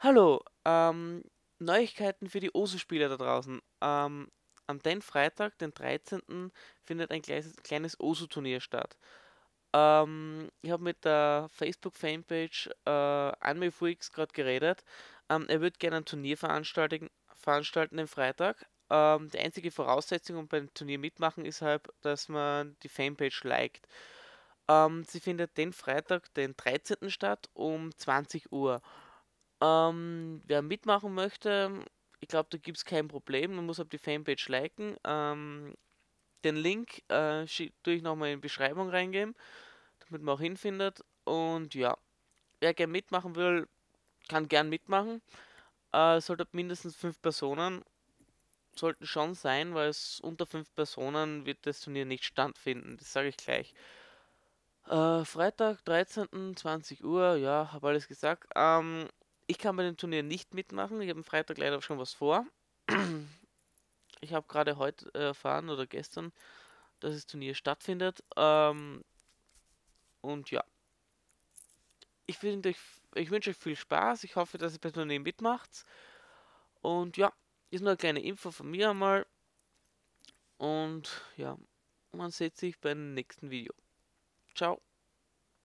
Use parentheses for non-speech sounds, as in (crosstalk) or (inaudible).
Hallo, ähm, Neuigkeiten für die OSU-Spieler da draußen. Ähm, an den Freitag, den 13., findet ein kleines, OSU-Turnier statt. Ähm, ich habe mit der Facebook-Fanpage äh, AnmeFreaks gerade geredet. Ähm, er würde gerne ein Turnier veranstalten, veranstalten den Freitag. Ähm, die einzige Voraussetzung, um beim Turnier mitmachen, ist halt, dass man die Fanpage liked. Ähm, sie findet den Freitag, den 13. statt um 20 Uhr. Ähm, wer mitmachen möchte, ich glaube, da gibt es kein Problem. Man muss auf die Fanpage liken. Ähm, den Link äh, tue ich nochmal in die Beschreibung reingeben, damit man auch hinfindet. Und ja, wer gerne mitmachen will, kann gern mitmachen. Äh, sollte mindestens fünf Personen sollten schon sein, weil es unter fünf Personen wird das Turnier nicht stattfinden. Das sage ich gleich. Äh, Freitag, 13. 20 Uhr, ja, habe alles gesagt. Ähm, ich kann bei dem Turnier nicht mitmachen. Ich habe am Freitag leider schon was vor. (clears throat) Ich habe gerade heute erfahren oder gestern, dass das Turnier stattfindet. Ähm, und ja. Ich, euch, ich wünsche euch viel Spaß. Ich hoffe, dass ihr bei Turnier mitmacht. Und ja, ist nur eine kleine Info von mir einmal. Und ja, man sieht sich beim nächsten Video. Ciao.